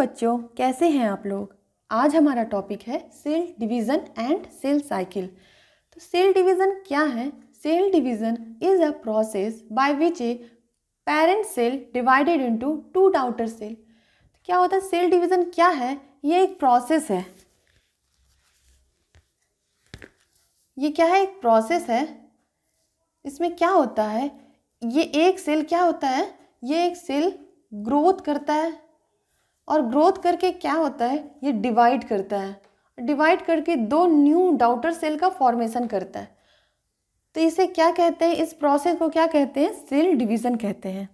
बच्चों कैसे हैं आप लोग आज हमारा टॉपिक है cell division and cell cycle तो सेल डिवीज़न क्या है cell division is a process by which a parent cell divided into two daughter cell क्या होता है सेल डिवीज़न क्या है ये एक प्रोसेस है ये क्या है एक प्रोसेस है इसमें क्या होता है ये एक सेल क्या होता है ये एक सेल ग्रोथ करता है और ग्रोथ करके क्या होता है ये डिवाइड करता है डिवाइड करके दो न्यू डाउटर सेल का फॉर्मेशन करता है तो इसे क्या कहते हैं इस प्रोसेस को क्या कहते हैं सेल डिवीज़न कहते हैं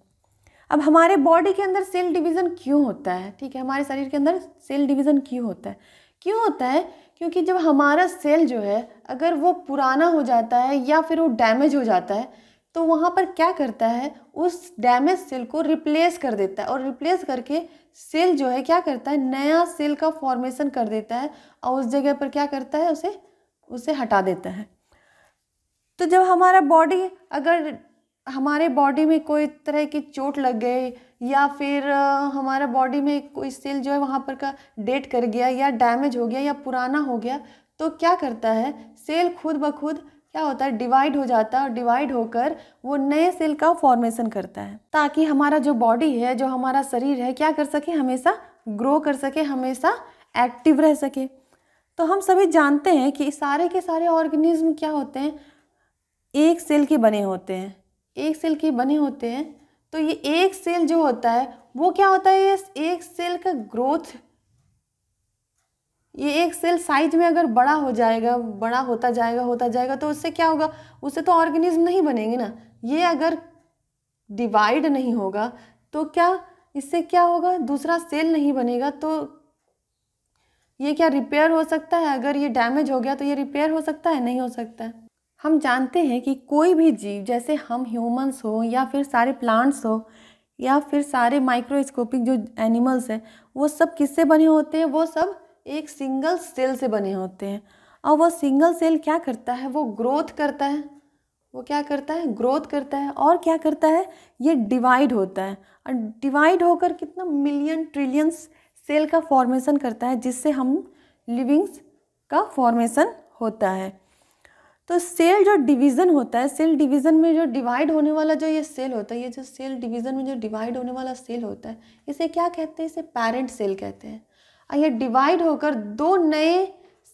अब हमारे बॉडी के अंदर सेल डिवीज़न क्यों होता है ठीक है हमारे शरीर के अंदर सेल डिवीज़न क्यों होता है क्यों होता है क्योंकि जब हमारा सेल जो है अगर वो पुराना हो जाता है या फिर वो डैमेज हो जाता है तो वहाँ पर क्या करता है उस डैमेज सेल को रिप्लेस कर देता है और रिप्लेस करके सेल जो है क्या करता है नया सेल का फॉर्मेशन कर देता है और उस जगह पर क्या करता है उसे उसे हटा देता है तो जब हमारा बॉडी अगर हमारे बॉडी में कोई तरह की चोट लग गई या फिर हमारा बॉडी में कोई सेल जो है वहाँ पर का डेट कर गया या डैमेज हो गया या पुराना हो गया तो क्या करता है सेल खुद ब खुद क्या होता है डिवाइड हो जाता है और डिवाइड होकर वो नए सेल का फॉर्मेशन करता है ताकि हमारा जो बॉडी है जो हमारा शरीर है क्या कर सके हमेशा ग्रो कर सके हमेशा एक्टिव रह सके तो हम सभी जानते हैं कि सारे के सारे ऑर्गेनिज्म क्या होते हैं एक सेल के बने होते हैं एक सेल के बने होते हैं तो ये एक सेल जो होता है वो क्या होता है ये एक सेल का ग्रोथ ये एक सेल साइज में अगर बड़ा हो जाएगा बड़ा होता जाएगा होता जाएगा तो उससे क्या होगा उससे तो ऑर्गेनिज्म नहीं बनेंगे ना ये अगर डिवाइड नहीं होगा तो क्या इससे क्या होगा दूसरा सेल नहीं बनेगा तो ये क्या रिपेयर हो सकता है अगर ये डैमेज हो गया तो ये रिपेयर हो सकता है नहीं हो सकता है हम जानते हैं कि कोई भी जीव जैसे हम ह्यूमंस हो या फिर सारे प्लांट्स हो या फिर सारे माइक्रोस्कोपिक जो एनिमल्स हैं वो सब किससे बने होते हैं वो सब एक सिंगल सेल से बने होते हैं और वह सिंगल सेल क्या करता है वो ग्रोथ करता है वो क्या करता है ग्रोथ करता है और क्या करता है ये डिवाइड होता है और डिवाइड होकर कितना मिलियन ट्रिलियंस सेल का फॉर्मेशन करता है जिससे हम लिविंग्स का फॉर्मेशन होता है तो सेल जो डिवीज़न होता है सेल डिवीज़न में जो डिवाइड होने वाला जो ये सेल होता है ये जो सेल डिवीज़न में जो डिवाइड होने वाला सेल होता है इसे क्या कहते हैं इसे पेरेंट सेल कहते हैं यह डिवाइड होकर दो नए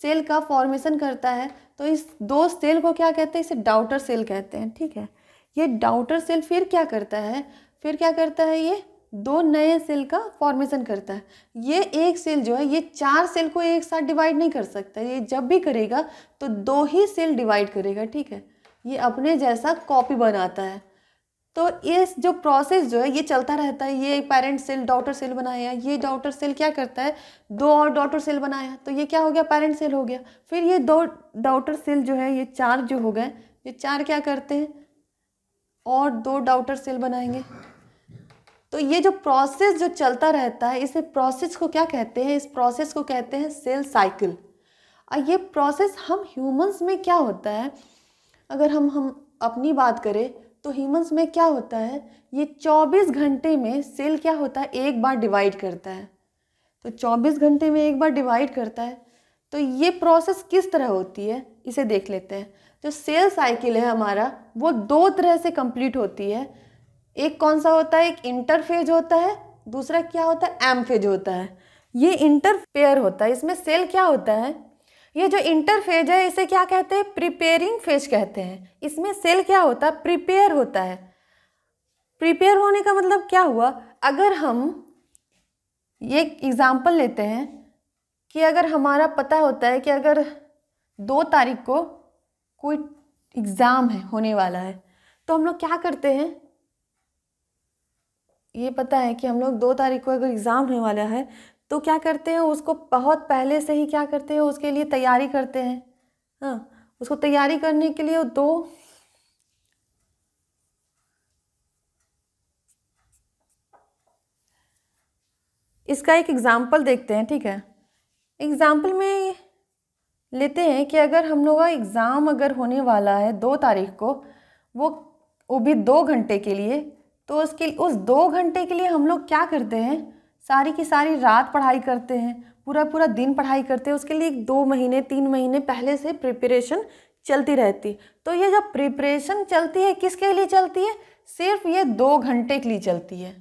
सेल का फॉर्मेशन करता है तो इस दो सेल को क्या कहते हैं इसे डाउटर सेल कहते हैं ठीक है ये डाउटर सेल फिर क्या करता है फिर क्या करता है ये दो नए सेल का फॉर्मेशन करता है ये एक सेल जो है ये चार सेल को एक साथ डिवाइड नहीं कर सकता ये जब भी करेगा तो दो ही सेल डिवाइड करेगा ठीक है ये अपने जैसा कॉपी बनाता है तो ये जो प्रोसेस जो है ये चलता रहता है ये पेरेंट सेल डॉटर सेल बनाया ये डॉटर सेल क्या करता है दो और डॉटर सेल बनाया तो ये क्या हो गया पेरेंट सेल हो गया फिर ये दो डॉटर सेल जो है ये चार जो हो गए ये चार क्या करते हैं और दो डॉटर सेल बनाएंगे तो ये जो प्रोसेस जो चलता रहता है इसे प्रोसेस को क्या कहते हैं इस प्रोसेस को कहते हैं सेल साइकिल और ये प्रोसेस हम ह्यूमन्स में क्या होता है अगर हम हम अपनी बात करें तो ह्यूमंस में क्या होता है ये 24 घंटे में सेल क्या होता है एक बार डिवाइड करता है तो 24 घंटे में एक बार डिवाइड करता है तो ये प्रोसेस किस तरह होती है इसे देख लेते हैं जो सेल साइकिल है हमारा वो दो तरह से कंप्लीट होती है एक कौन सा होता है एक इंटरफेज होता है दूसरा क्या होता है एम फेज होता है ये इंटरफेयर होता है इसमें सेल क्या होता है ये जो इंटरफेज है इसे क्या कहते हैं प्रिपेयरिंग फेज कहते हैं इसमें सेल क्या होता है प्रिपेयर होता है प्रिपेयर होने का मतलब क्या हुआ अगर हम ये एग्ज़ाम्पल लेते हैं कि अगर हमारा पता होता है कि अगर दो तारीख को कोई एग्ज़ाम है होने वाला है तो हम लोग क्या करते हैं ये पता है कि हम लोग दो तारीख को अगर एग्ज़ाम होने वाला है तो क्या करते हैं उसको बहुत पहले से ही क्या करते हैं उसके लिए तैयारी करते हैं हाँ उसको तैयारी करने के लिए दो इसका एक एग्ज़ाम्पल देखते हैं ठीक है एग्ज़ाम्पल में लेते हैं कि अगर हम लोग का एग्ज़ाम अगर होने वाला है दो तारीख को वो वो भी दो घंटे के लिए तो उसके उस दो घंटे के लिए हम लोग क्या करते हैं सारी की सारी रात पढ़ाई करते हैं पूरा पूरा दिन पढ़ाई करते हैं उसके लिए एक दो महीने तीन महीने पहले से प्रिपरेशन चलती रहती तो ये जब प्रिपरेशन चलती है किसके लिए चलती है सिर्फ ये दो घंटे के लिए चलती है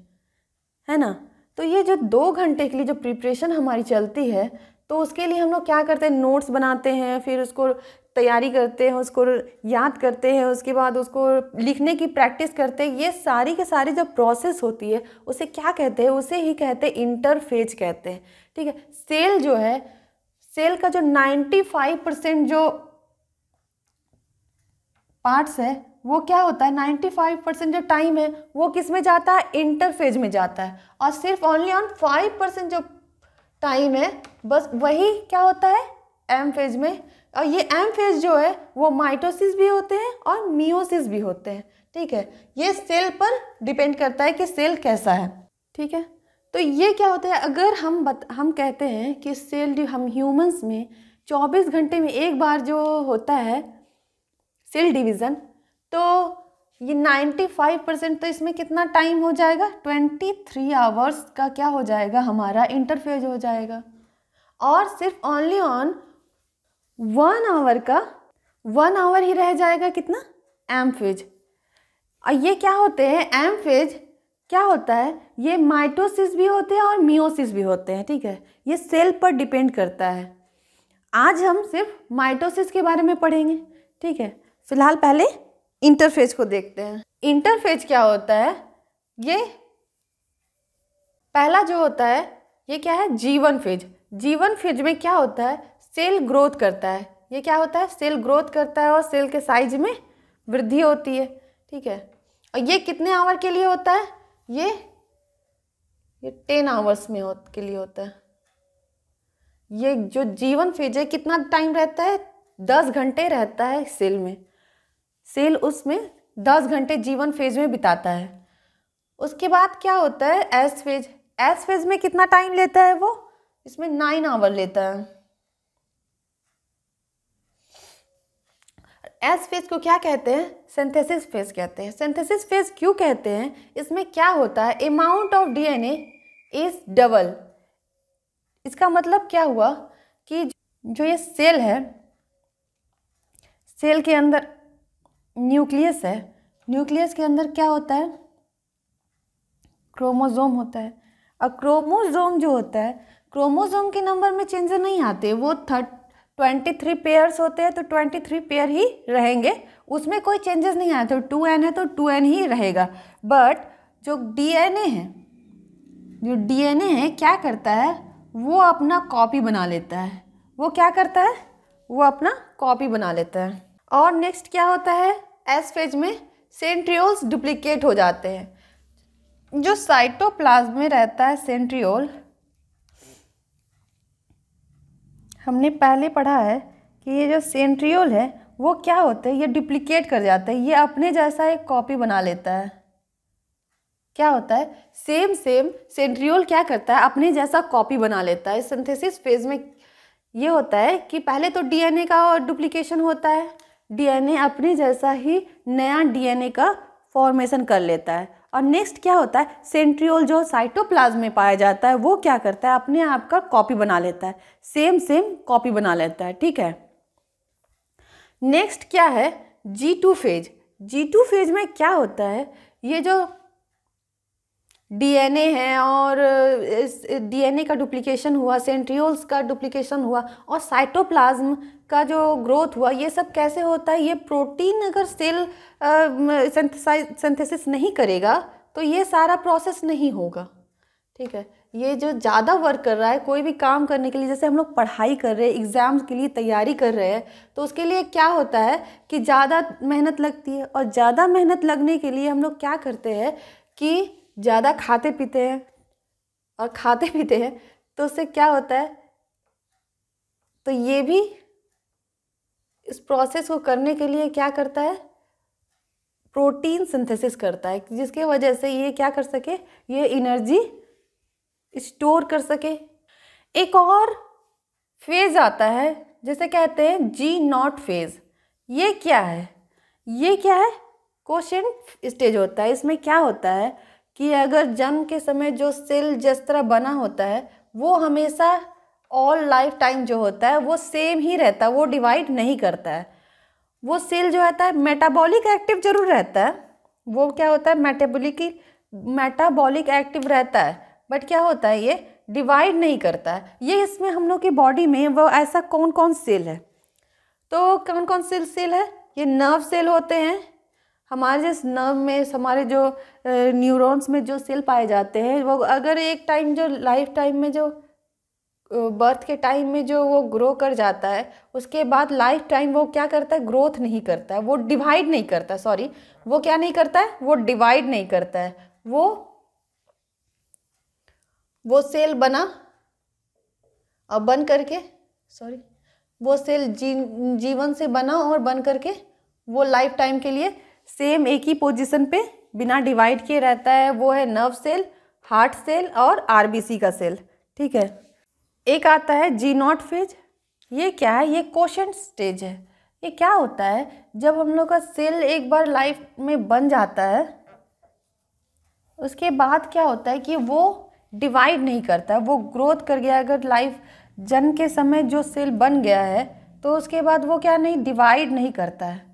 है ना तो ये जो दो घंटे के लिए जो प्रिपरेशन हमारी चलती है तो उसके लिए हम लोग क्या करते हैं नोट्स बनाते हैं फिर उसको तैयारी करते हैं उसको याद करते हैं उसके बाद उसको लिखने की प्रैक्टिस करते हैं ये सारी के सारी जो प्रोसेस होती है उसे क्या कहते हैं उसे ही कहते हैं इंटरफेज कहते हैं ठीक है सेल जो है सेल का जो 95 परसेंट जो पार्ट्स है वो क्या होता है 95 परसेंट जो टाइम है वो किस में जाता है इंटरफेज में जाता है और सिर्फ ओनली ऑन 5 परसेंट जो टाइम है बस वही क्या होता है एम फेज में और ये एम फेज जो है वो माइटोसिस भी होते हैं और मियोसिस भी होते हैं ठीक है ये सेल पर डिपेंड करता है कि सेल कैसा है ठीक है तो ये क्या होता है अगर हम बत, हम कहते हैं कि सेल हम ह्यूमंस में 24 घंटे में एक बार जो होता है सेल डिवीज़न तो ये 95 परसेंट तो इसमें कितना टाइम हो जाएगा 23 आवर्स का क्या हो जाएगा हमारा इंटरफेज हो जाएगा और सिर्फ ओनली ऑन वन आवर का वन आवर ही रह जाएगा कितना एम फेज और ये क्या होते हैं एम फेज क्या होता है ये माइटोसिस भी होते हैं और मियोसिस भी होते हैं ठीक है ये सेल पर डिपेंड करता है आज हम सिर्फ माइटोसिस के बारे में पढ़ेंगे ठीक है फिलहाल पहले इंटरफेज को देखते हैं इंटरफेज क्या होता है ये पहला जो होता है ये क्या है जीवन फेज जीवन फेज में क्या होता है सेल ग्रोथ करता है ये क्या होता है सेल ग्रोथ करता है और सेल के साइज में वृद्धि होती है ठीक है और ये कितने आवर के लिए होता है ये ये टेन आवर्स में हो, के लिए होता है ये जो जीवन फेज है कितना टाइम रहता है दस घंटे रहता है सेल में सेल उसमें दस घंटे जीवन फेज में बिताता है उसके बाद क्या होता है एस फेज एस फेज में कितना टाइम लेता है वो इसमें नाइन आवर लेता है एस फेज को क्या कहते हैं सिंथेसिस फेज कहते हैं सिंथेसिस फेज क्यों कहते हैं इसमें क्या होता है amount of DNA is double इसका मतलब क्या हुआ कि जो ये सेल है सेल के अंदर न्यूक्लियस है न्यूक्लियस के अंदर क्या होता है क्रोमोजोम होता है और क्रोमोजोम जो होता है क्रोमोजोम के नंबर में चेंजेस नहीं आते वो थर्ट ट्वेंटी थ्री पेयर्स होते हैं तो ट्वेंटी थ्री पेयर ही रहेंगे उसमें कोई चेंजेस नहीं आते टू एन है तो टू एन ही रहेगा बट जो डीएनए है जो डीएनए है क्या करता है वो अपना कॉपी बना लेता है वो क्या करता है वो अपना कॉपी बना लेता है और नेक्स्ट क्या होता है एस फेज में सेंट्रियोल्स डुप्लीकेट हो जाते हैं जो साइटोप्लाज्म में रहता है सेंट्रियोल हमने पहले पढ़ा है कि ये जो सेंट्रियोल है वो क्या होते हैं ये डुप्लीकेट कर जाता है ये अपने जैसा एक कॉपी बना लेता है क्या होता है सेम सेम सेंट्रियोल क्या करता है अपने जैसा कॉपी बना लेता है सिंथेसिस फेज में ये होता है कि पहले तो डीएनए का डुप्लीकेशन होता है डीएनए अपने जैसा ही नया डीएनए का फॉर्मेशन कर लेता है और नेक्स्ट क्या होता है सेंट्रियोल जो साइटोप्लाज्म में पाया जाता है वो क्या करता है अपने आप का कॉपी बना लेता है सेम सेम कॉपी बना लेता है ठीक है नेक्स्ट क्या है G two phase G two phase में क्या होता है ये जो डीएनए है और डीएनए का डुप्लीकेशन हुआ सेंट्रियोल्स का डुप्लीकेशन हुआ और साइटोप्लाज्म का जो ग्रोथ हुआ ये सब कैसे होता है ये प्रोटीन अगर सेल सिंथेसिस नहीं करेगा तो ये सारा प्रोसेस नहीं होगा ठीक है ये जो ज़्यादा वर्क कर रहा है कोई भी काम करने के लिए जैसे हम लोग पढ़ाई कर रहे हैं एग्ज़ाम्स के लिए तैयारी कर रहे हैं तो उसके लिए क्या होता है कि ज़्यादा मेहनत लगती है और ज़्यादा मेहनत लगने के लिए हम लोग क्या करते हैं कि ज़्यादा खाते पीते हैं और खाते पीते हैं तो उससे क्या होता है तो ये भी इस प्रोसेस को करने के लिए क्या करता है प्रोटीन सिंथेसिस करता है जिसके वजह से ये क्या कर सके ये एनर्जी स्टोर कर सके एक और फेज़ आता है जैसे कहते हैं जी नॉट फेज़ ये क्या है ये क्या है क्वेश्चन स्टेज होता है इसमें क्या होता है कि अगर जन्म के समय जो सेल जिस तरह बना होता है वो हमेशा ऑल लाइफ टाइम जो होता है वो सेम ही रहता है वो डिवाइड नहीं करता है वो सेल जो रहता है मेटाबॉलिक एक्टिव जरूर रहता है वो क्या होता है मेटाबोलिक मेटाबॉलिक एक्टिव रहता है बट क्या होता है ये डिवाइड नहीं करता है ये इसमें हम लोग की बॉडी में वो ऐसा कौन कौन सेल है तो कौन कौन सेल सेल है ये नर्व सेल होते हैं हमारे जिस नर्व में हमारे जो न्यूरॉन्स में जो सेल पाए जाते हैं वो अगर एक टाइम जो लाइफ टाइम में जो बर्थ के टाइम में जो वो ग्रो कर जाता है उसके बाद लाइफ टाइम वो क्या करता है ग्रोथ नहीं करता है वो डिवाइड नहीं करता सॉरी वो क्या नहीं करता है वो डिवाइड नहीं करता है वो वो सेल बना और बन करके सॉरी वो सेल जी जीवन से बना और बन करके वो लाइफ टाइम के लिए सेम एक ही पोजीशन पे बिना डिवाइड किए रहता है वो है नर्व सेल हार्ट सेल और आरबीसी का सेल ठीक है एक आता है जी नॉट फेज ये क्या है ये क्वेश्चन स्टेज है ये क्या होता है जब हम लोग का सेल एक बार लाइफ में बन जाता है उसके बाद क्या होता है कि वो डिवाइड नहीं करता वो ग्रोथ कर गया अगर लाइफ जन्म के समय जो सेल बन गया है तो उसके बाद वो क्या नहीं डिवाइड नहीं करता है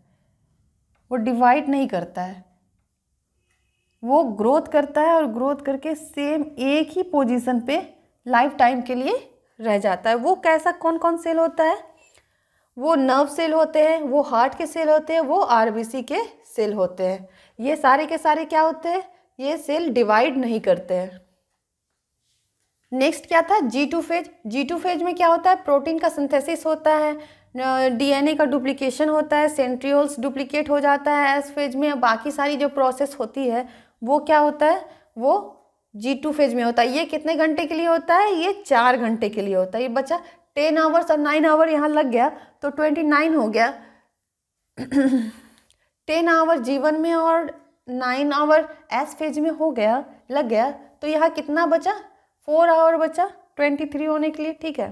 वो डिवाइड नहीं करता है वो ग्रोथ करता है और ग्रोथ करके सेम एक ही पोजीशन पे लाइफ टाइम के लिए रह जाता है वो कैसा कौन कौन सेल होता है वो नर्व सेल होते हैं वो हार्ट के सेल होते हैं वो आरबीसी के सेल होते हैं ये सारे के सारे क्या होते हैं ये सेल डिवाइड नहीं करते हैं नेक्स्ट क्या था G two phase G two phase में क्या होता है प्रोटीन का सिंथेसिस होता है डीएनए का डुप्लीकेशन होता है सेंट्रियोल्स डुप्लीकेट हो जाता है एस फेज में बाकी सारी जो प्रोसेस होती है वो क्या होता है वो जी टू फेज में होता है ये कितने घंटे के लिए होता है ये चार घंटे के लिए होता है ये बच्चा टेन आवर्स और नाइन आवर यहाँ लग गया तो ट्वेंटी नाइन हो गया टेन आवर जीवन में और नाइन आवर एस फेज में हो गया लग गया तो यहाँ कितना बचा फोर आवर बचा ट्वेंटी थ्री होने के लिए ठीक है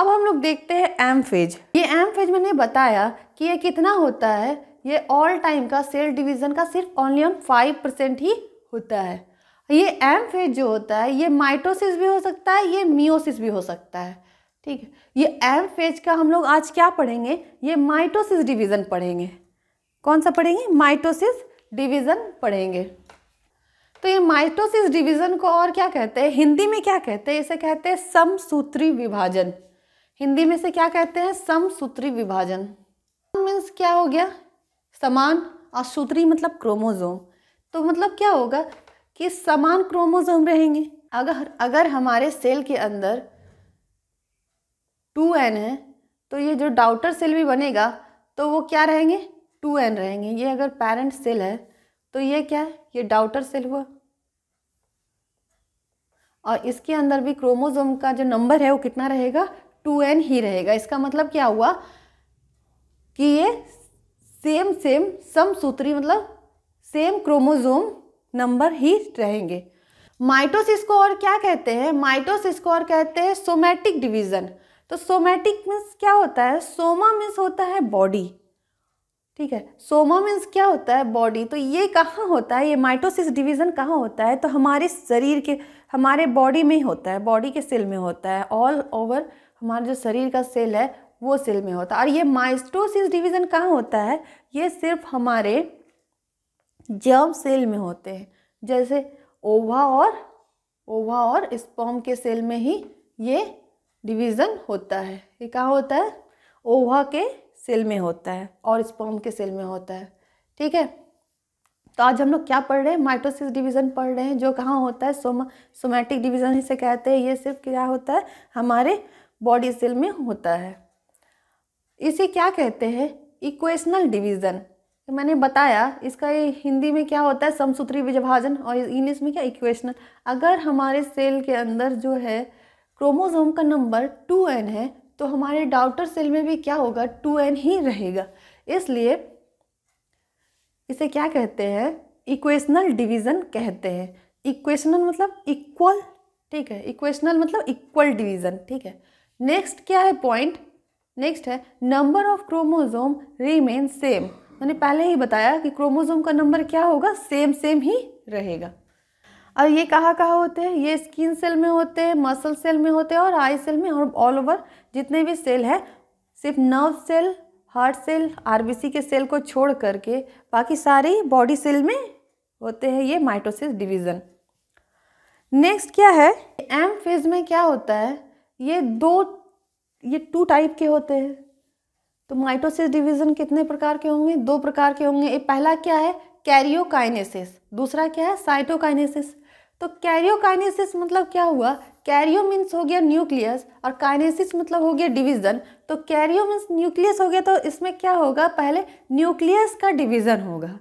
अब हम लोग देखते हैं एम फेज ये एम फेज मैंने बताया कि ये कितना होता है ये ऑल टाइम का सेल डिवीजन का सिर्फ ओनली ऑन फाइव परसेंट ही होता है ये एम फेज जो होता है ये माइटोसिस भी हो सकता है ये मियोसिस भी हो सकता है ठीक है ये एम फेज का हम लोग आज क्या पढ़ेंगे ये माइटोसिस डिवीज़न पढ़ेंगे कौन सा पढ़ेंगे माइटोसिस डिवीज़न पढ़ेंगे तो ये माइटोसिस डिवीज़न को और क्या कहते हैं हिंदी में क्या कहते हैं इसे कहते हैं समसूत्री विभाजन हिंदी में से क्या कहते हैं समसूत्री विभाजन मीन्स क्या हो गया समान और सूत्री मतलब क्रोमोजोम तो मतलब क्या होगा कि समान क्रोमोजोम रहेंगे अगर अगर हमारे सेल के अंदर टू एन है तो ये जो डाउटर सेल भी बनेगा तो वो क्या रहेंगे टू एन रहेंगे ये अगर पेरेंट सेल है तो ये क्या है ये डाउटर सेल हुआ और इसके अंदर भी क्रोमोजोम का जो नंबर है वो कितना रहेगा टू एन ही रहेगा इसका मतलब क्या हुआ कि ये सेम सेम समसूत्री मतलब सेम क्रोमोजोम नंबर ही रहेंगे माइटोसिस को और क्या कहते हैं माइटोसिस को और कहते हैं सोमैटिक डिवीज़न तो सोमैटिक मीन्स क्या होता है सोमा मीन्स होता है बॉडी ठीक है सोमा मीन्स क्या होता है बॉडी तो ये कहाँ होता है ये माइटोसिस डिवीज़न कहाँ होता है तो हमारे शरीर के हमारे बॉडी में होता है बॉडी के सेल में होता है ऑल ओवर हमारे जो शरीर का सेल है वो सेल में होता है और ये माइस्टोसिस डिवीज़न कहाँ होता है ये सिर्फ हमारे जर्म सेल में होते हैं जैसे ओवा और ओवा और स्पॉम के सेल में ही ये डिवीज़न होता है ये कहाँ होता है ओवा के सेल में होता है और स्पॉम के सेल में होता है ठीक है तो आज हम लोग क्या पढ़ रहे हैं माइटोसिस डिवीज़न पढ़ रहे हैं जो कहाँ होता है सोमा सोमैटिक डिवीज़न इसे कहते हैं ये सिर्फ क्या होता है हमारे बॉडी सेल में होता है इसे क्या कहते हैं इक्वेशनल डिवीज़न मैंने बताया इसका ये हिंदी में क्या होता है समसूत्री विभाजन और इंग्लिश में क्या इक्वेशनल अगर हमारे सेल के अंदर जो है क्रोमोसोम का नंबर टू एन है तो हमारे डाउटर सेल में भी क्या होगा टू एन ही रहेगा इसलिए इसे क्या कहते हैं इक्वेशनल डिवीज़न कहते हैं इक्वेशनल मतलब इक्वल ठीक है इक्वेशनल मतलब इक्वल डिवीज़न ठीक है नेक्स्ट क्या है पॉइंट नेक्स्ट है number of chromosome remain same मैंने पहले ही बताया कि क्रोमोजोम का नंबर क्या होगा सेम सेम ही रहेगा और ये कहाँ कहाँ होते हैं ये स्किन सेल में होते हैं मसल सेल में होते हैं और आई सेल में और ऑल ओवर जितने भी सेल है सिर्फ nerve cell heart cell RBC के सेल को छोड़ करके बाकी सारे बॉडी सेल में होते हैं ये माइटोसिस डिवीज़न नेक्स्ट क्या है एम फेज में क्या होता है ये दो ये टू टाइप के होते हैं तो माइटोसिस डिवीजन कितने प्रकार के होंगे दो प्रकार के होंगे ये पहला क्या है कैरियोकाइनेसिस दूसरा क्या है साइटोकाइनेसिस तो कैरियोकाइनेसिस मतलब क्या हुआ कैरियो मीन्स हो गया न्यूक्लियस और काइनेसिस मतलब हो गया डिवीजन तो कैरियो मीन्स न्यूक्लियस हो गया तो इसमें क्या होगा पहले न्यूक्लियस का डिवीजन होगा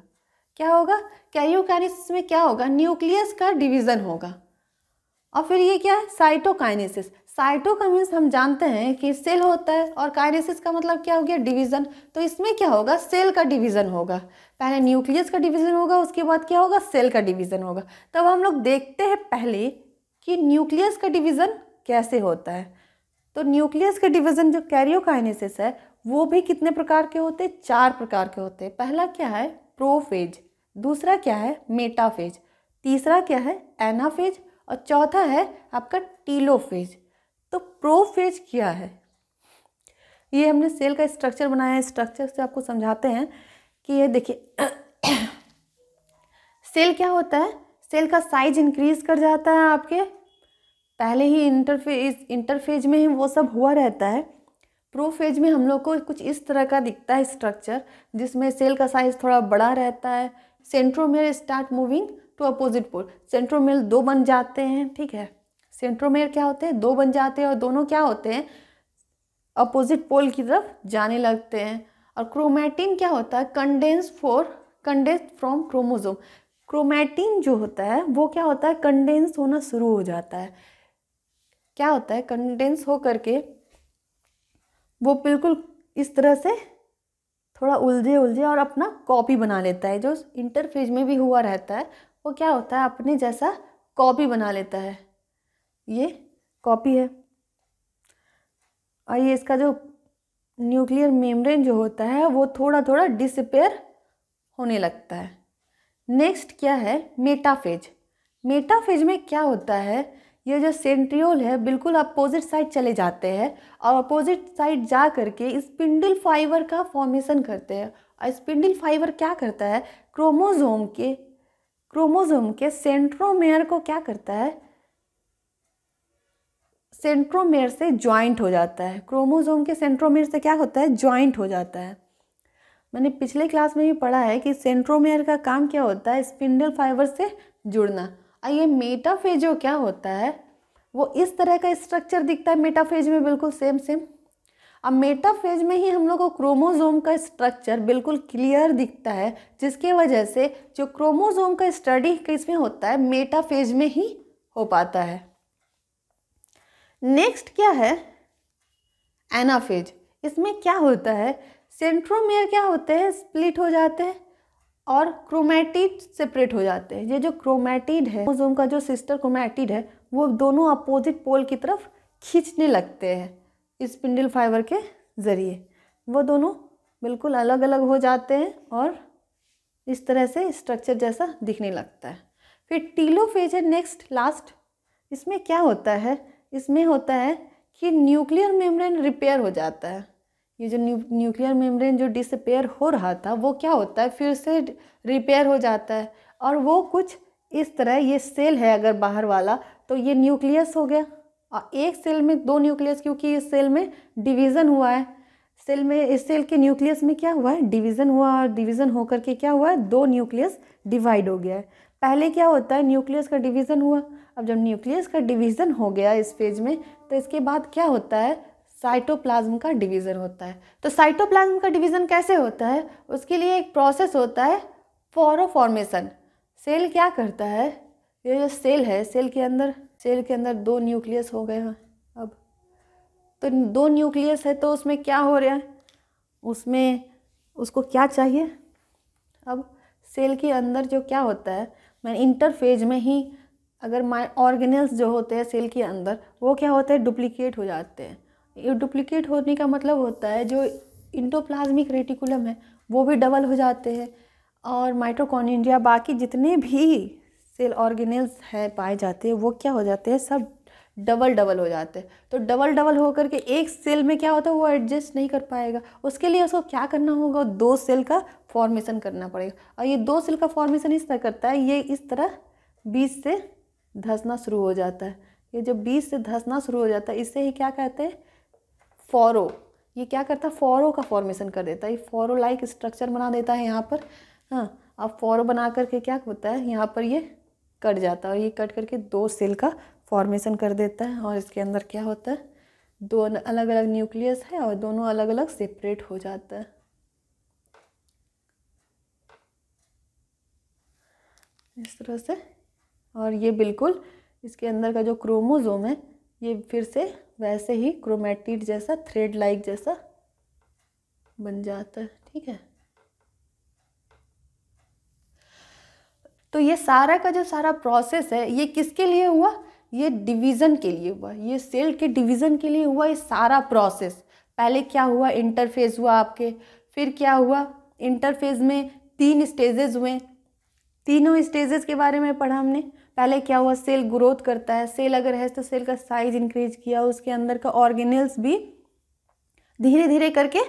क्या होगा कैरियोकाइनेसिस में क्या होगा न्यूक्लियस का डिवीजन होगा और फिर ये क्या है साइटोकाइनेसिस साइटोकम्यूज हम जानते हैं कि सेल होता है और काइनेसिस का मतलब क्या हो गया डिवीज़न तो इसमें क्या होगा सेल का डिवीज़न होगा पहले न्यूक्लियस का डिवीज़न होगा उसके बाद क्या होगा सेल का डिवीज़न होगा तब हम लोग देखते हैं पहले कि न्यूक्लियस का डिवीज़न कैसे होता है तो न्यूक्लियस का डिवीज़न जो कैरियोकाइनेसिस है वो भी कितने प्रकार के होते हैं चार प्रकार के होते हैं पहला क्या है प्रोफेज दूसरा क्या है मेटाफेज तीसरा क्या है एनाफेज और चौथा है आपका टीलोफेज तो प्रोफेज क्या है ये हमने सेल का स्ट्रक्चर बनाया है स्ट्रक्चर से आपको समझाते हैं कि ये देखिए सेल क्या होता है सेल का साइज इंक्रीज कर जाता है आपके पहले ही इंटरफेज इंटरफेज में ही वो सब हुआ रहता है प्रोफेज में हम लोग को कुछ इस तरह का दिखता है स्ट्रक्चर जिसमें सेल का साइज थोड़ा बड़ा रहता है centromere start moving to opposite pole centromere दो बन जाते हैं ठीक है सेंट्रोमेयर क्या होते हैं दो बन जाते हैं और दोनों क्या होते हैं अपोजिट पोल की तरफ जाने लगते हैं और क्रोमैटिन क्या होता है condense for condense from chromosome chromatin जो होता है वो क्या होता है कंडेंस होना शुरू हो जाता है क्या होता है कंडेंस हो करके वो बिल्कुल इस तरह से थोड़ा उलझे उलझे और अपना कॉपी बना लेता है जो इंटरफेज में भी हुआ रहता है वो क्या होता है अपने जैसा कॉपी बना लेता है ये कॉपी है और ये इसका जो न्यूक्लियर मेम्ब्रेन जो होता है वो थोड़ा थोड़ा डिसपेयर होने लगता है नेक्स्ट क्या है मेटाफेज मेटाफेज में क्या होता है ये जो सेंट्रियोल है बिल्कुल अपोजिट साइड चले जाते हैं और अपोजिट साइड जा करके स्पिंडल फाइबर का फॉर्मेशन करते हैं और स्पिंडल फाइबर क्या करता है क्रोमोजोम के क्रोमोजोम के सेंट्रोमेयर को क्या करता है सेंट्रोमेयर से ज्वाइंट हो जाता है क्रोमोसोम के सेंट्रोमेयर से क्या होता है ज्वाइंट हो जाता है मैंने पिछले क्लास में भी पढ़ा है कि सेंट्रोमेयर का काम क्या होता है स्पिंडल फाइबर से जुड़ना और ये मेटाफेज जो क्या होता है वो इस तरह का स्ट्रक्चर दिखता है मेटाफेज में बिल्कुल सेम सेम अब मेटाफेज में ही हम लोग को क्रोमोजोम का स्ट्रक्चर बिल्कुल क्लियर दिखता है जिसके वजह से जो क्रोमोजोम का स्टडी किसमें होता है मेटाफेज में ही हो पाता है नेक्स्ट क्या है एनाफेज इसमें क्या होता है सेंट्रोमेयर क्या होते हैं स्प्लिट हो जाते हैं और क्रोमैटिड सेपरेट हो जाते हैं ये जो क्रोमैटिड है क्रोमोजोम का जो सिस्टर क्रोमैटिड है वो दोनों अपोजिट पोल की तरफ खींचने लगते हैं स्पिंडल फाइबर के ज़रिए वो दोनों बिल्कुल अलग अलग हो जाते हैं और इस तरह से स्ट्रक्चर जैसा दिखने लगता है फिर टीलोफेज है नेक्स्ट लास्ट इसमें क्या होता है इसमें होता है कि न्यूक्लियर मेम्ब्रेन रिपेयर हो जाता है ये जो न्यूक्लियर मेम्ब्रेन जो डिसपेयर हो रहा था वो क्या होता है फिर से रिपेयर हो जाता है और वो कुछ इस तरह ये सेल है अगर बाहर वाला तो ये न्यूक्लियस हो गया और एक सेल में दो न्यूक्लियस क्योंकि इस सेल में डिवीज़न हुआ है सेल में इस सेल के न्यूक्लियस में क्या हुआ है डिवीज़न हुआ और डिवीज़न होकर के क्या हुआ है दो न्यूक्लियस डिवाइड हो गया है पहले क्या होता है न्यूक्लियस का डिवीज़न हुआ अब जब न्यूक्लियस का डिवीज़न हो गया इस फेज में तो इसके बाद क्या होता है साइटोप्लाज्म का डिवीज़न होता है तो साइटोप्लाज्म का डिवीज़न कैसे होता है उसके लिए एक प्रोसेस होता है फॉरो फॉर्मेशन सेल क्या करता है ये जो सेल है सेल के अंदर सेल के अंदर दो न्यूक्लियस हो गए हैं अब तो दो न्यूक्लियस है तो उसमें क्या हो रहा है उसमें उसको क्या चाहिए अब सेल के अंदर जो क्या होता है मैं इंटरफेज में ही अगर माइ ऑर्गेनल्स जो होते हैं सेल के अंदर वो क्या होते हैं डुप्लीकेट हो जाते हैं ये डुप्लीकेट होने का मतलब होता है जो इंडोप्लाज्मिक रेटिकुलम है वो भी डबल हो जाते हैं और माइट्रोकॉनिंडिया बाकी जितने भी सेल ऑर्गेनल्स हैं पाए जाते हैं वो क्या हो जाते हैं सब डबल डबल हो जाते हैं तो डबल डबल होकर के एक सेल में क्या होता है वो एडजस्ट नहीं कर पाएगा उसके लिए उसको क्या करना होगा दो सेल का फॉर्मेशन करना पड़ेगा और ये दो सेल का फॉर्मेशन इस तरह करता है ये इस तरह बीस से धसना शुरू हो जाता है ये जब बीज से धंसना शुरू हो जाता है इससे ही क्या कहते हैं फॉरो ये क्या करता है फॉरो का फॉर्मेशन कर देता है ये फॉरो लाइक स्ट्रक्चर बना देता है यहाँ पर हाँ अब फॉरो बना करके क्या होता है यहाँ पर ये कट जाता है और ये कट करके दो सेल का फॉर्मेशन कर देता है और इसके अंदर क्या होता है दो अलग अलग न्यूक्लियस है और दोनों अलग अलग सेपरेट हो जाता है इस तरह से और ये बिल्कुल इसके अंदर का जो क्रोमोज़ोम है ये फिर से वैसे ही क्रोमेटिड जैसा थ्रेड लाइक जैसा बन जाता है ठीक है तो ये सारा का जो सारा प्रोसेस है ये किसके लिए हुआ ये डिवीज़न के लिए हुआ ये सेल के डिवीज़न के लिए हुआ ये सारा प्रोसेस पहले क्या हुआ इंटरफेज हुआ आपके फिर क्या हुआ इंटरफेज में तीन स्टेजेस हुए तीनों स्टेजेस के बारे में पढ़ा हमने पहले क्या हुआ सेल ग्रोथ करता है सेल अगर है तो सेल का साइज इंक्रीज किया उसके अंदर का ऑर्गेनल्स भी धीरे धीरे करके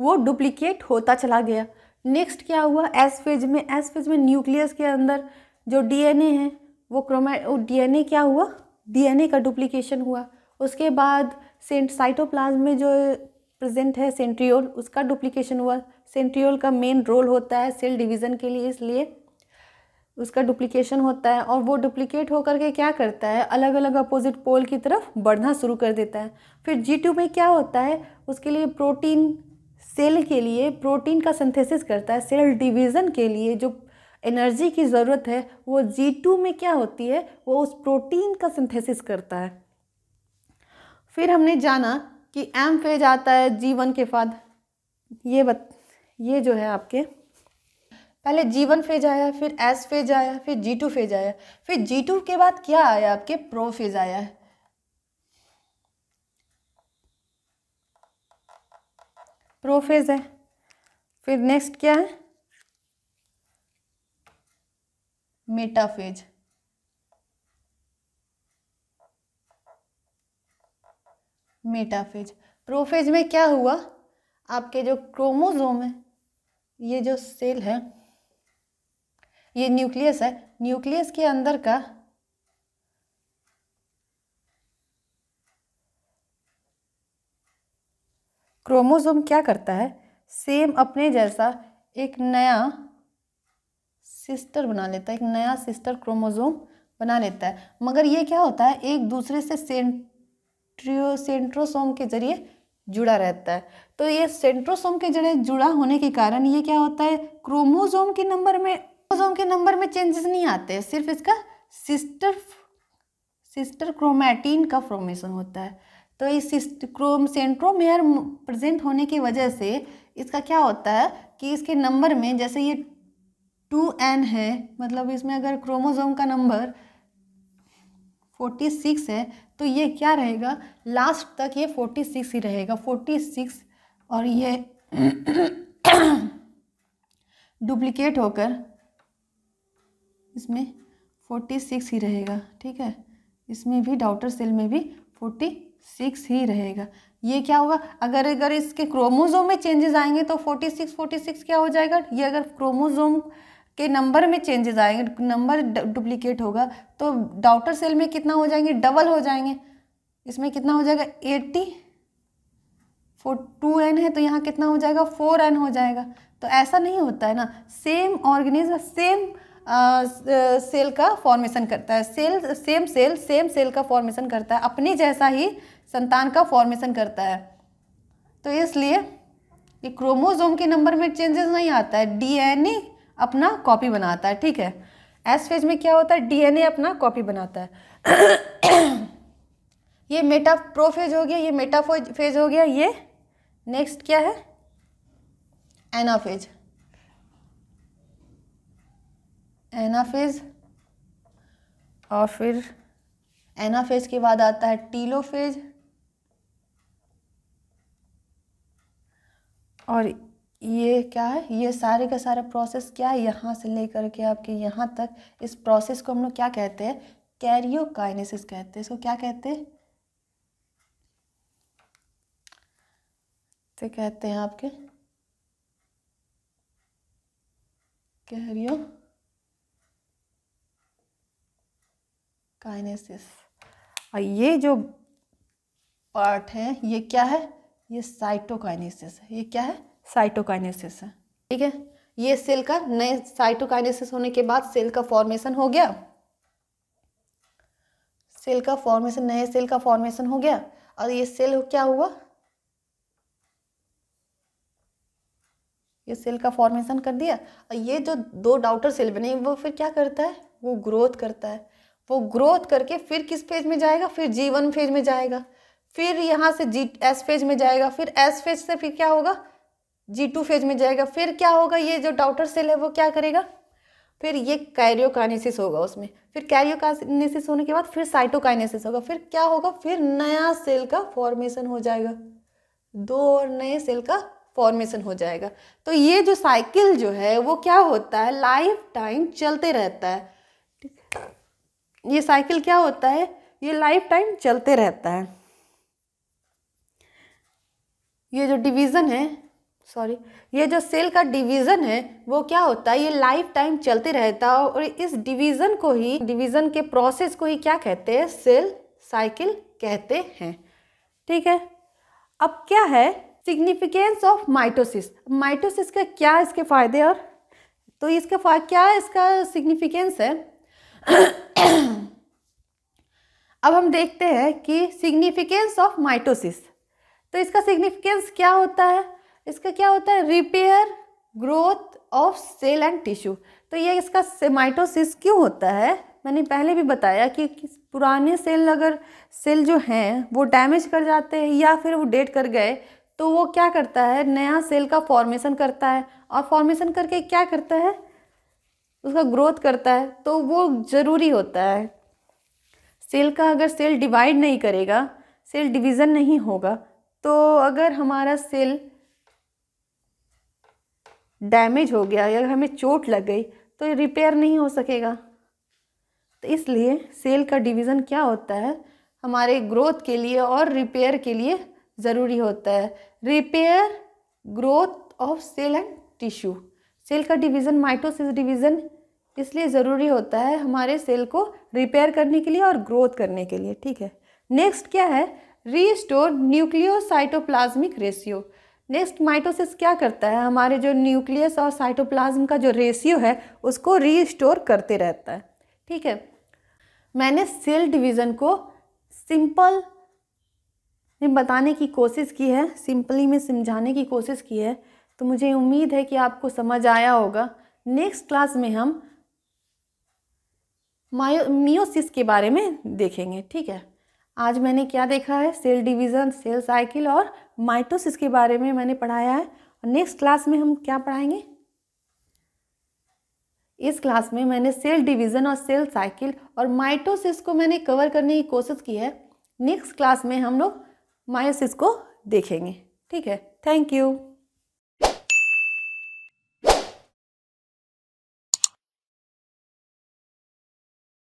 वो डुप्लीकेट होता चला गया नेक्स्ट क्या हुआ एस फेज में एस फेज में न्यूक्लियस के अंदर जो डीएनए है वो क्रोमा डीएनए क्या हुआ डीएनए का डुप्लीकेशन हुआ उसके बाद सेंट साइटोप्लाज्म में जो प्रेजेंट है सेंट्रियोल उसका डुप्लीकेशन हुआ सेंट्रियोल का मेन रोल होता है सेल डिवीज़न के लिए इसलिए उसका डुप्लीकेशन होता है और वो डुप्लीकेट होकर के क्या करता है अलग अलग अपोजिट पोल की तरफ बढ़ना शुरू कर देता है फिर जी टू में क्या होता है उसके लिए प्रोटीन सेल के लिए प्रोटीन का सिंथेसिस करता है सेल डिवीज़न के लिए जो एनर्जी की ज़रूरत है वो जी टू में क्या होती है वो उस प्रोटीन का सिंथेसिस करता है फिर हमने जाना कि एम फेज आता है जी वन के बाद ये बत ये जो है आपके पहले जी वन फेज आया फिर एस फेज आया फिर जी टू फेज आया फिर जी टू के बाद क्या आया आपके प्रो फेज आया है प्रो फेज है फिर नेक्स्ट क्या है मेटाफेज मेटाफेज प्रोफेज में क्या हुआ आपके जो क्रोमोजोम है ये जो सेल है ये न्यूक्लियस है न्यूक्लियस के अंदर का क्रोमोसोम क्या करता है सेम अपने जैसा एक नया सिस्टर बना लेता है एक नया सिस्टर क्रोमोसोम बना लेता है मगर ये क्या होता है एक दूसरे से सेंट्रियो सेंट्रोसोम के जरिए जुड़ा रहता है तो ये सेंट्रोसोम के जरिए जुड़ा होने के कारण ये क्या होता है क्रोमोसोम के नंबर में क्रोमोसोम के नंबर में चेंजेस नहीं आते सिर्फ इसका सिस्टर सिस्टर क्रोमैटीन का फॉर्मेशन होता है तो इस क्रोम सेंट्रोमेयर प्रेजेंट होने की वजह से इसका क्या होता है कि इसके नंबर में जैसे ये टू एन है मतलब इसमें अगर क्रोमोसोम का नंबर फोर्टी सिक्स है तो ये क्या रहेगा लास्ट तक ये फोर्टी सिक्स ही रहेगा फोर्टी सिक्स और ये डुप्लीकेट होकर इसमें फोर्टी सिक्स ही रहेगा ठीक है इसमें भी डाउटर सेल में भी फोर्टी सिक्स ही रहेगा ये क्या होगा अगर अगर इसके क्रोमोजोम में चेंजेस आएंगे तो फोर्टी सिक्स फोर्टी सिक्स क्या हो जाएगा ये अगर क्रोमोजोम के नंबर में चेंजेस आएंगे नंबर डुप्लीकेट होगा तो डाउटर सेल में कितना हो जाएंगे डबल हो जाएंगे इसमें कितना हो जाएगा एट्टी फोर टू एन है तो यहाँ कितना हो जाएगा फोर एन हो जाएगा तो ऐसा नहीं होता है ना सेम ऑर्गेनिज्म सेम सेल का फॉर्मेशन करता है cell same cell same cell का फॉर्मेशन करता है अपने जैसा ही संतान का फॉर्मेशन करता है तो इसलिए ये क्रोमोजोम के नंबर में चेंजेस नहीं आता है डीएनए अपना कॉपी बनाता है ठीक है एस फेज में क्या होता है डीएनए अपना कॉपी बनाता है ये मेटा प्रोफेज हो गया ये मेटाफोज फेज हो गया ये नेक्स्ट क्या है एनाफेज एनाफेज और फिर एनाफेज के बाद आता है टीलोफेज और ये क्या है ये सारे का सारा प्रोसेस क्या है यहाँ से लेकर के आपके यहाँ तक इस प्रोसेस को हम लोग क्या कहते हैं कैरियोकाइनेसिस कहते हैं इसको क्या कहते हैं तो कहते हैं आपके कैरियो काइनेसिस और ये जो पार्ट है ये क्या है ये साइटोकाइनेसिस है ये क्या है साइटोकाइनेसिस है ठीक है ये सेल का नए साइटोकाइनेसिस होने के बाद सेल का फॉर्मेशन हो गया सेल का फॉर्मेशन नए सेल का फॉर्मेशन हो गया और ये सेल क्या हुआ ये सेल का फॉर्मेशन कर दिया और ये जो दो डाउटर सेल बने वो फिर क्या करता है वो ग्रोथ करता है वो ग्रोथ करके फिर किस फेज में जाएगा फिर जी वन फेज में जाएगा फिर यहाँ से जी एस फेज में जाएगा फिर एस फेज से फिर क्या होगा जी टू फेज में जाएगा फिर क्या होगा ये जो डाउटर सेल है वो क्या करेगा फिर ये कैरियोकाइनेसिस होगा उसमें फिर कैरियोकाइनेसिस होने के बाद फिर साइटोकाइनेसिस होगा फिर क्या होगा फिर नया सेल का फॉर्मेशन हो जाएगा दो और नए सेल का फॉर्मेशन हो जाएगा तो ये जो साइकिल जो है वो क्या होता है लाइफ टाइम चलते रहता है ये साइकिल क्या होता है ये लाइफ टाइम चलते रहता है ये जो डिवीज़न है सॉरी ये जो सेल का डिवीज़न है वो क्या होता है ये लाइफ टाइम चलते रहता है और इस डिवीज़न को ही डिवीज़न के प्रोसेस को ही क्या कहते हैं सेल साइकिल कहते हैं ठीक है अब क्या है सिग्निफिकेंस ऑफ माइटोसिस माइटोसिस का क्या इसके फ़ायदे और तो इसका क्या इसका सिग्निफिकेंस है अब हम देखते हैं कि सिग्निफिकेंस ऑफ माइटोसिस तो इसका सिग्निफिकेंस क्या होता है इसका क्या होता है repair growth of cell and tissue तो ये इसका माइटोसिस क्यों होता है मैंने पहले भी बताया कि पुराने सेल अगर सेल जो हैं वो डैमेज कर जाते हैं या फिर वो डेट कर गए तो वो क्या करता है नया सेल का फॉर्मेशन करता है और फॉर्मेशन करके क्या करता है उसका ग्रोथ करता है तो वो ज़रूरी होता है सेल का अगर सेल डिवाइड नहीं करेगा सेल डिवीज़न नहीं होगा तो अगर हमारा सेल डैमेज हो गया या हमें चोट लग गई तो रिपेयर नहीं हो सकेगा तो इसलिए सेल का डिवीज़न क्या होता है हमारे ग्रोथ के लिए और रिपेयर के लिए ज़रूरी होता है repair growth of cell and tissue cell का डिवीज़न माइटोसिस डिवीज़न इसलिए ज़रूरी होता है हमारे सेल को रिपेयर करने के लिए और ग्रोथ करने के लिए ठीक है नेक्स्ट क्या है restore nucleocytoplasmic ratio next mitosis क्या करता है हमारे जो न्यूक्लियस और साइटोप्लाज्म का जो रेशियो है उसको रीस्टोर करते रहता है ठीक है मैंने सेल डिवीज़न को सिंपल में बताने की कोशिश की है सिंपली में समझाने की कोशिश की है तो मुझे उम्मीद है कि आपको समझ आया होगा नेक्स्ट क्लास में हम मायो मियोसिस के बारे में देखेंगे ठीक है आज मैंने क्या देखा है सेल डिवीज़न सेल साइकिल और माइटोसिस के बारे में मैंने पढ़ाया है और नेक्स्ट क्लास में हम क्या पढ़ाएंगे इस क्लास में मैंने सेल डिवीज़न और सेल साइकिल और माइटोसिस को मैंने कवर करने की कोशिश की है नेक्स्ट क्लास में हम लोग मायोसिस को देखेंगे ठीक है थैंक यू